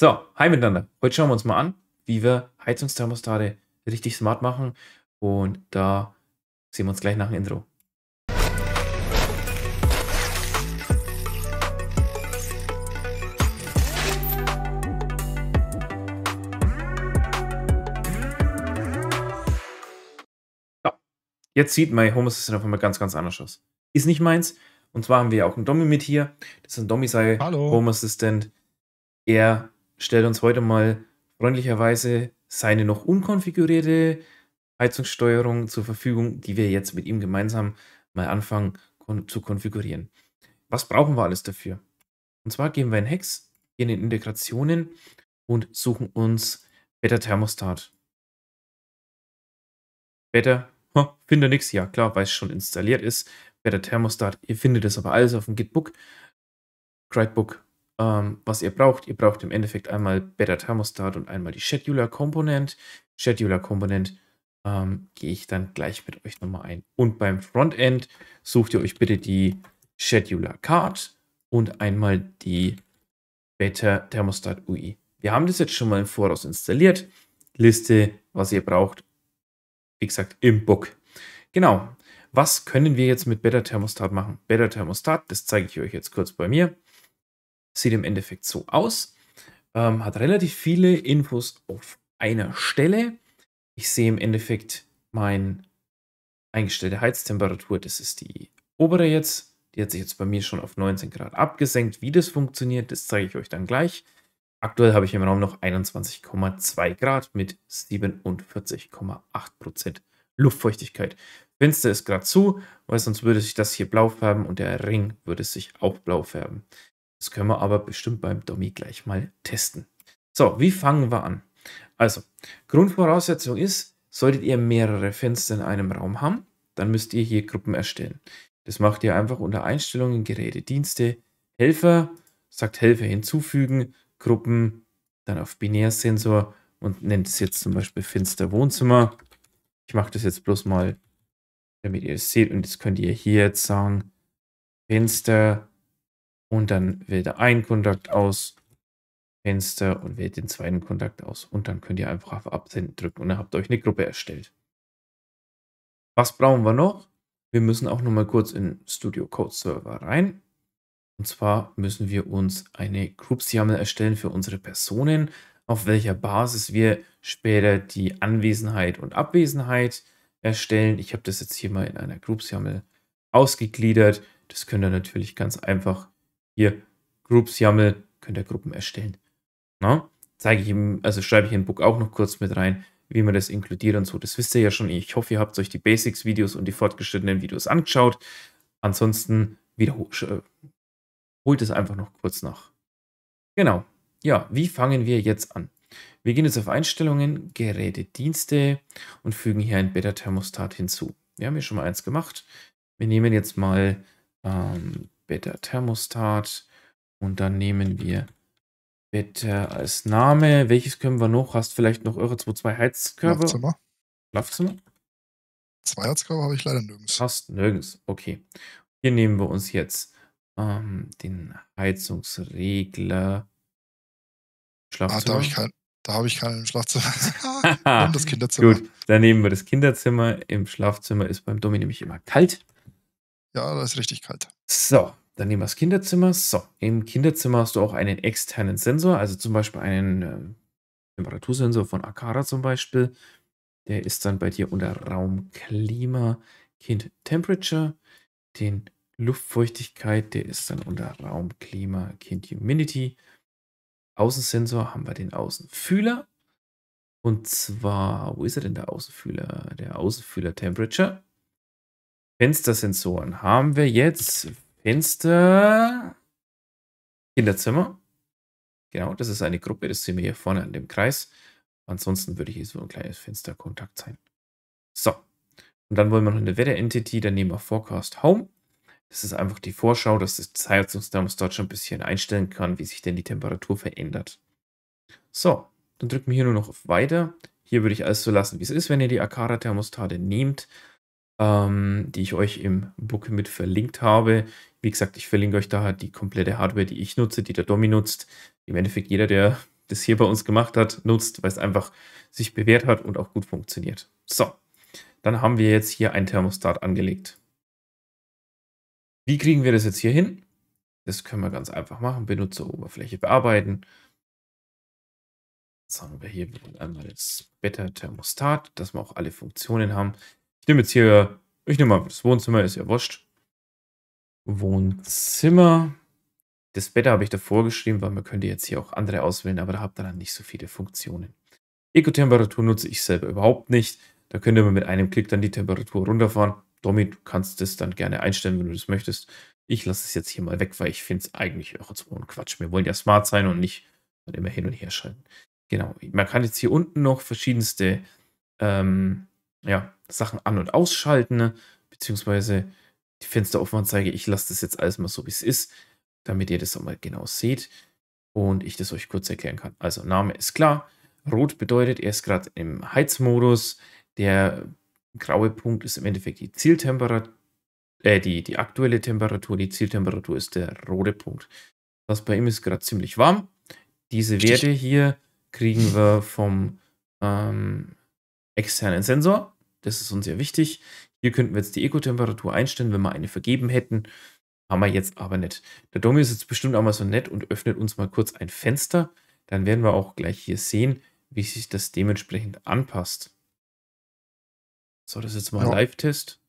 So, hi miteinander. Heute schauen wir uns mal an, wie wir Heizungsthermostate richtig smart machen. Und da sehen wir uns gleich nach dem Intro. So, jetzt sieht mein Home Assistant auf einmal ganz, ganz anders aus. Ist nicht meins. Und zwar haben wir ja auch einen Domi mit hier. Das ist ein domi Hallo. Home Assistant. Er stellt uns heute mal freundlicherweise seine noch unkonfigurierte Heizungssteuerung zur Verfügung, die wir jetzt mit ihm gemeinsam mal anfangen kon zu konfigurieren. Was brauchen wir alles dafür? Und zwar gehen wir in Hex, gehen in Integrationen und suchen uns Better Thermostat. Better, ha, finde nichts, ja klar, weil es schon installiert ist. Better Thermostat, ihr findet es aber alles auf dem Gitbook, Guidebook ähm, was ihr braucht, ihr braucht im Endeffekt einmal mhm. Better Thermostat und einmal die Scheduler Komponent. Scheduler Komponent ähm, gehe ich dann gleich mit euch nochmal ein. Und beim Frontend sucht ihr euch bitte die Scheduler Card und einmal die Better Thermostat UI. Wir haben das jetzt schon mal im Voraus installiert. Liste, was ihr braucht, wie gesagt, im Book. Genau. Was können wir jetzt mit Better Thermostat machen? Better Thermostat, das zeige ich euch jetzt kurz bei mir sieht im Endeffekt so aus. Ähm, hat relativ viele Infos auf einer Stelle. Ich sehe im Endeffekt meine eingestellte Heiztemperatur. Das ist die obere jetzt. Die hat sich jetzt bei mir schon auf 19 Grad abgesenkt. Wie das funktioniert, das zeige ich euch dann gleich. Aktuell habe ich im Raum noch 21,2 Grad mit 47,8 Prozent Luftfeuchtigkeit. Fenster ist gerade zu, weil sonst würde sich das hier blau färben und der Ring würde sich auch blau färben. Das können wir aber bestimmt beim Dummy gleich mal testen. So, wie fangen wir an? Also, Grundvoraussetzung ist, solltet ihr mehrere Fenster in einem Raum haben, dann müsst ihr hier Gruppen erstellen. Das macht ihr einfach unter Einstellungen, Geräte, Dienste, Helfer, sagt Helfer hinzufügen, Gruppen, dann auf Binärsensor und nennt es jetzt zum Beispiel Fenster Wohnzimmer. Ich mache das jetzt bloß mal, damit ihr es seht und das könnt ihr hier jetzt sagen, Fenster Wohnzimmer. Und dann wählt er einen Kontakt aus, Fenster und wählt den zweiten Kontakt aus. Und dann könnt ihr einfach auf Absenden drücken und dann habt ihr euch eine Gruppe erstellt. Was brauchen wir noch? Wir müssen auch noch mal kurz in Studio Code Server rein. Und zwar müssen wir uns eine Groups-YAML erstellen für unsere Personen, auf welcher Basis wir später die Anwesenheit und Abwesenheit erstellen. Ich habe das jetzt hier mal in einer Groups-YAML ausgegliedert. Das könnt ihr natürlich ganz einfach hier Groups YAML, könnt ihr Gruppen erstellen. Na? Zeige ich ihm, also schreibe ich im Book auch noch kurz mit rein, wie man das inkludiert und so. Das wisst ihr ja schon. Ich hoffe, ihr habt euch die Basics-Videos und die fortgeschrittenen Videos angeschaut. Ansonsten wiederholt äh, holt es einfach noch kurz nach. Genau. Ja, wie fangen wir jetzt an? Wir gehen jetzt auf Einstellungen, Geräte, Dienste und fügen hier ein Beta-Thermostat hinzu. Wir haben hier schon mal eins gemacht. Wir nehmen jetzt mal ähm, Better Thermostat. Und dann nehmen wir Better als Name. Welches können wir noch? Hast vielleicht noch eure 2.2 Heizkörper? Schlafzimmer. Schlafzimmer? Zwei Heizkörper habe ich leider nirgends. Hast nirgends. Okay. Hier nehmen wir uns jetzt ähm, den Heizungsregler. Ah, Schlafzimmer. Ah, da habe ich keinen. ich keinen im Schlafzimmer. Und das Kinderzimmer. Gut, dann nehmen wir das Kinderzimmer. Im Schlafzimmer ist beim Domi nämlich immer kalt. Ja, da ist richtig kalt. So, dann nehmen wir das Kinderzimmer. So, im Kinderzimmer hast du auch einen externen Sensor, also zum Beispiel einen ähm, Temperatursensor von Akara zum Beispiel. Der ist dann bei dir unter Raumklima Kind Temperature. Den Luftfeuchtigkeit, der ist dann unter Raumklima Kind Humidity. Außensensor haben wir den Außenfühler. Und zwar, wo ist er denn der Außenfühler? Der Außenfühler Temperature Fenstersensoren haben wir jetzt. Fenster. Kinderzimmer. Genau, das ist eine Gruppe. Das sehen wir hier vorne an dem Kreis. Ansonsten würde hier so ein kleines Fensterkontakt sein. So. Und dann wollen wir noch eine Wetter-Entity. Dann nehmen wir Forecast Home. Das ist einfach die Vorschau, dass das Heizungsthermostat schon ein bisschen einstellen kann, wie sich denn die Temperatur verändert. So, dann drücken wir hier nur noch auf Weiter. Hier würde ich alles so lassen, wie es ist, wenn ihr die Akara-Thermostate nehmt ähm, die ich euch im Book mit verlinkt habe. Wie gesagt, ich verlinke euch da die komplette Hardware, die ich nutze, die der Domi nutzt. Im Endeffekt jeder, der das hier bei uns gemacht hat, nutzt, weil es einfach sich bewährt hat und auch gut funktioniert. So, dann haben wir jetzt hier ein Thermostat angelegt. Wie kriegen wir das jetzt hier hin? Das können wir ganz einfach machen. Benutzeroberfläche bearbeiten. Jetzt haben wir hier einmal das Better Thermostat, dass wir auch alle Funktionen haben nehme jetzt hier, ich nehme mal, das Wohnzimmer ist ja wurscht. Wohnzimmer. Das Bett habe ich davor geschrieben, weil man könnte jetzt hier auch andere auswählen, aber da habt ihr dann nicht so viele Funktionen. Eco-Temperatur nutze ich selber überhaupt nicht. Da könnte man mit einem Klick dann die Temperatur runterfahren. Domi, du kannst das dann gerne einstellen, wenn du das möchtest. Ich lasse es jetzt hier mal weg, weil ich finde es eigentlich auch so ein Quatsch. Wir wollen ja smart sein und nicht dann immer hin und her schalten. Genau. Man kann jetzt hier unten noch verschiedenste ähm, ja, Sachen an- und ausschalten, ne? beziehungsweise die Fensteraufwandanzeige. Ich lasse das jetzt alles mal so, wie es ist, damit ihr das auch mal genau seht und ich das euch kurz erklären kann. Also Name ist klar. Rot bedeutet, er ist gerade im Heizmodus. Der graue Punkt ist im Endeffekt die Zieltemperatur, äh, die, die aktuelle Temperatur. Die Zieltemperatur ist der rote Punkt. Das bei ihm ist gerade ziemlich warm. Diese Werte hier kriegen wir vom ähm, externen Sensor. Das ist uns sehr wichtig. Hier könnten wir jetzt die Eco-Temperatur einstellen, wenn wir eine vergeben hätten. Haben wir jetzt aber nicht. Der Domi ist jetzt bestimmt auch mal so nett und öffnet uns mal kurz ein Fenster. Dann werden wir auch gleich hier sehen, wie sich das dementsprechend anpasst. So, das ist jetzt mal ein ja. Live-Test.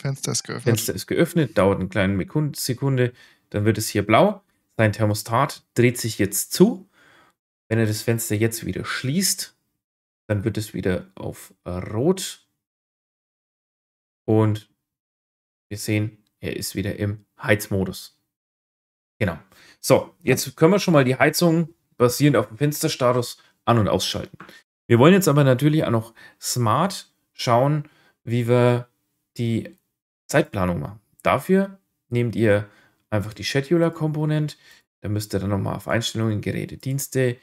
Fenster ist geöffnet. Fenster ist geöffnet, dauert eine kleine Sekunde. Dann wird es hier blau. Sein Thermostat dreht sich jetzt zu. Wenn er das Fenster jetzt wieder schließt, dann wird es wieder auf rot und wir sehen, er ist wieder im Heizmodus. Genau. So, jetzt können wir schon mal die Heizung basierend auf dem Fensterstatus an- und ausschalten. Wir wollen jetzt aber natürlich auch noch smart schauen, wie wir die Zeitplanung machen. Dafür nehmt ihr einfach die Scheduler-Komponent. Da müsst ihr dann nochmal auf Einstellungen, Geräte, Dienste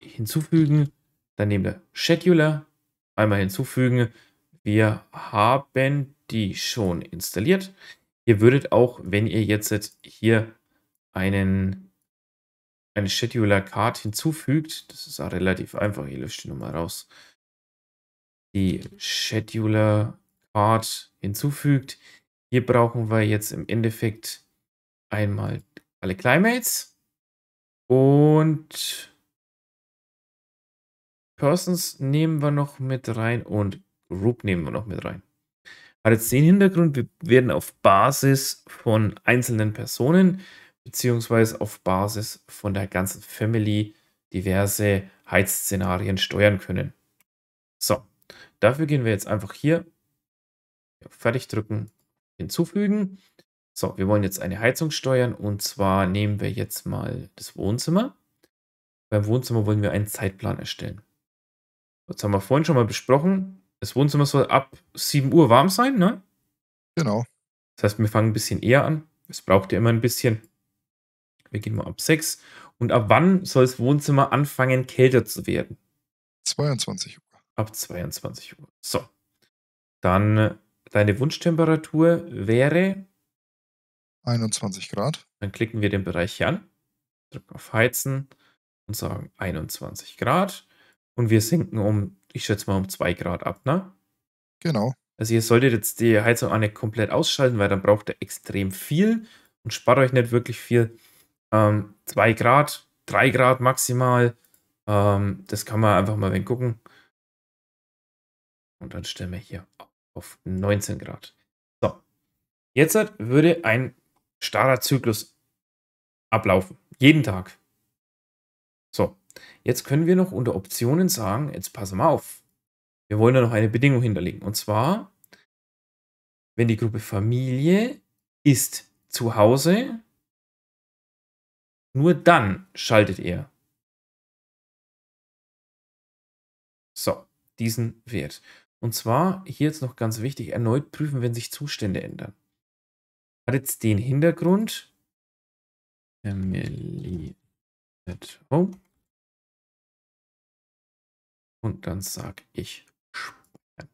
hinzufügen. Dann nehmt ihr Scheduler, einmal hinzufügen. Wir haben die schon installiert. Ihr würdet auch, wenn ihr jetzt hier einen, einen Scheduler Card hinzufügt, das ist auch relativ einfach, ihr löscht die Nummer raus, die Scheduler Card hinzufügt. Hier brauchen wir jetzt im Endeffekt einmal alle Climates und Persons nehmen wir noch mit rein und Group nehmen wir noch mit rein. Hat jetzt den Hintergrund, wir werden auf Basis von einzelnen Personen beziehungsweise auf Basis von der ganzen Family diverse Heizszenarien steuern können. So, dafür gehen wir jetzt einfach hier fertig drücken, hinzufügen. So, wir wollen jetzt eine Heizung steuern und zwar nehmen wir jetzt mal das Wohnzimmer. Beim Wohnzimmer wollen wir einen Zeitplan erstellen. Das haben wir vorhin schon mal besprochen das Wohnzimmer soll ab 7 Uhr warm sein, ne? Genau. Das heißt, wir fangen ein bisschen eher an. Es braucht ja immer ein bisschen. Wir gehen mal ab 6. Und ab wann soll das Wohnzimmer anfangen, kälter zu werden? 22 Uhr. Ab 22 Uhr. So. Dann äh, deine Wunschtemperatur wäre 21 Grad. Dann klicken wir den Bereich hier an, drücken auf Heizen und sagen 21 Grad. Und wir sinken um ich schätze mal, um 2 Grad ab, ne? Genau. Also ihr solltet jetzt die Heizung auch nicht komplett ausschalten, weil dann braucht ihr extrem viel und spart euch nicht wirklich viel. Ähm, Grad, 3 Grad maximal. Ähm, das kann man einfach mal gucken. Und dann stellen wir hier auf 19 Grad. So, jetzt würde ein starrer Zyklus ablaufen. Jeden Tag. So, Jetzt können wir noch unter Optionen sagen, jetzt passen wir auf. Wir wollen da noch eine Bedingung hinterlegen. Und zwar, wenn die Gruppe Familie ist zu Hause, nur dann schaltet er. So, diesen Wert. Und zwar, hier jetzt noch ganz wichtig, erneut prüfen, wenn sich Zustände ändern. Hat jetzt den Hintergrund, Family at Home. Oh. Und dann sage ich speichern.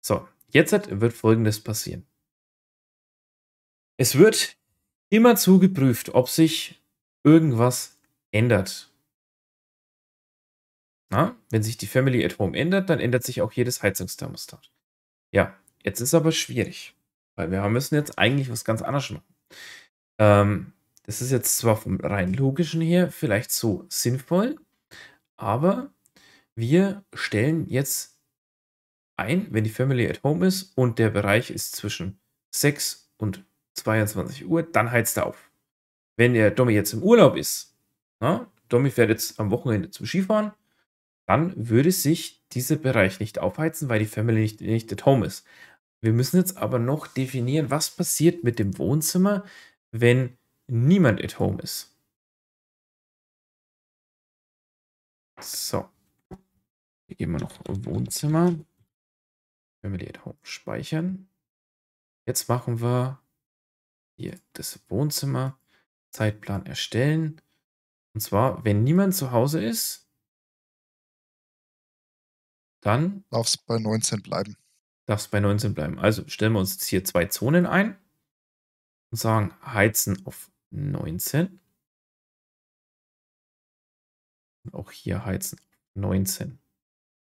So, jetzt wird folgendes passieren. Es wird immer zugeprüft, ob sich irgendwas ändert. Na, wenn sich die Family at Home ändert, dann ändert sich auch jedes Heizungsthermostat. Ja, jetzt ist aber schwierig, weil wir müssen jetzt eigentlich was ganz anderes machen. Ähm, das ist jetzt zwar vom rein logischen her vielleicht so sinnvoll, aber wir stellen jetzt ein, wenn die Family at Home ist und der Bereich ist zwischen 6 und 22 Uhr, dann heizt er auf. Wenn der Domi jetzt im Urlaub ist, na, ne, Domi fährt jetzt am Wochenende zum Skifahren, dann würde sich dieser Bereich nicht aufheizen, weil die Family nicht, nicht at home ist. Wir müssen jetzt aber noch definieren, was passiert mit dem Wohnzimmer, wenn niemand at home ist. So. Hier gehen wir noch Wohnzimmer. Wenn wir die Home speichern. Jetzt machen wir hier das Wohnzimmer. Zeitplan erstellen. Und zwar, wenn niemand zu Hause ist, dann. Darf es bei 19 bleiben. Darf es bei 19 bleiben. Also stellen wir uns jetzt hier zwei Zonen ein und sagen Heizen auf 19. Und auch hier Heizen auf 19.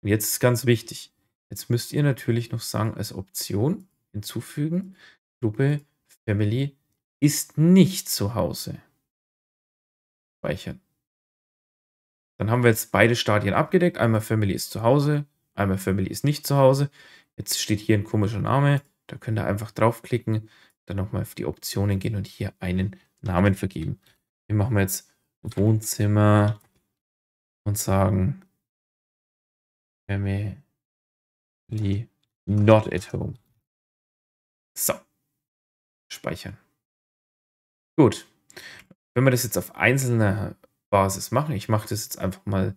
Und jetzt ist ganz wichtig. Jetzt müsst ihr natürlich noch sagen, als Option hinzufügen, Gruppe Family ist nicht zu Hause. Speichern. Dann haben wir jetzt beide Stadien abgedeckt. Einmal Family ist zu Hause, einmal Family ist nicht zu Hause. Jetzt steht hier ein komischer Name. Da könnt ihr einfach draufklicken, dann nochmal auf die Optionen gehen und hier einen Namen vergeben. Hier machen wir jetzt Wohnzimmer und sagen Family not at home. So. Speichern. Gut. Wenn wir das jetzt auf einzelner Basis machen, ich mache das jetzt einfach mal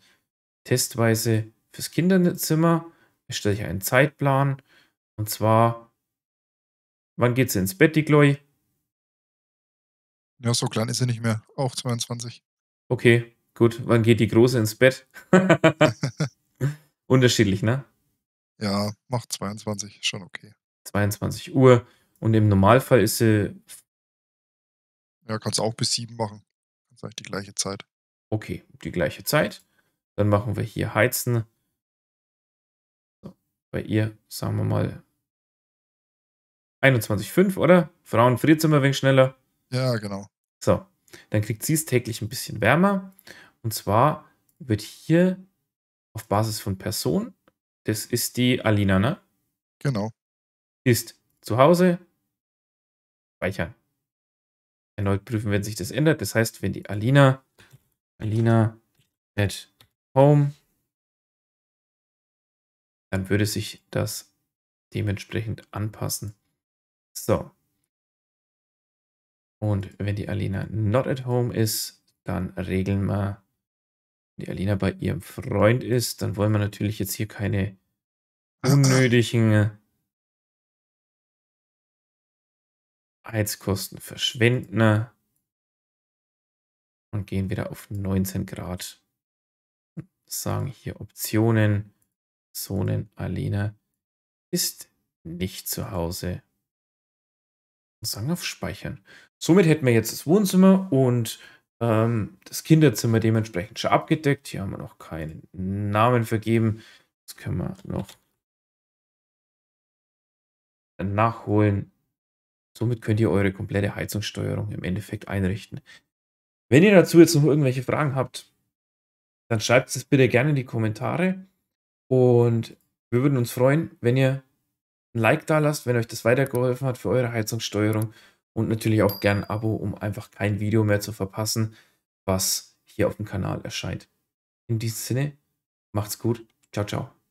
testweise fürs Kinderzimmer, erstelle ich einen Zeitplan. Und zwar, wann geht sie ins Bett, die Chloe? Ja, so klein ist sie nicht mehr. Auch 22. Okay, gut. Wann geht die Große ins Bett? Unterschiedlich, ne? Ja, macht 22, schon okay. 22 Uhr und im Normalfall ist sie. Ja, kannst auch bis 7 machen. Kannst eigentlich die gleiche Zeit. Okay, die gleiche Zeit. Dann machen wir hier Heizen. So, bei ihr sagen wir mal 21,5, oder? Frauen friert immer ein schneller. Ja, genau. So, dann kriegt sie es täglich ein bisschen wärmer. Und zwar wird hier auf Basis von Person. Das ist die Alina, ne? Genau. Ist zu Hause. Speichern. Erneut prüfen, wenn sich das ändert. Das heißt, wenn die Alina, Alina at home, dann würde sich das dementsprechend anpassen. So. Und wenn die Alina not at home ist, dann regeln wir die Alina bei ihrem Freund ist, dann wollen wir natürlich jetzt hier keine also unnötigen Heizkosten verschwenden. Ne? Und gehen wieder auf 19 Grad. Sagen hier Optionen. Sohnen Alina ist nicht zu Hause. Und Sagen auf Speichern. Somit hätten wir jetzt das Wohnzimmer und ähm, das Kinderzimmer dementsprechend schon abgedeckt. Hier haben wir noch keinen Namen vergeben. Das können wir noch nachholen. Somit könnt ihr eure komplette Heizungssteuerung im Endeffekt einrichten. Wenn ihr dazu jetzt noch irgendwelche Fragen habt, dann schreibt es bitte gerne in die Kommentare. Und wir würden uns freuen, wenn ihr ein Like da lasst, wenn euch das weitergeholfen hat für eure Heizungssteuerung und natürlich auch gern ein Abo, um einfach kein Video mehr zu verpassen, was hier auf dem Kanal erscheint. In diesem Sinne, macht's gut. Ciao, ciao.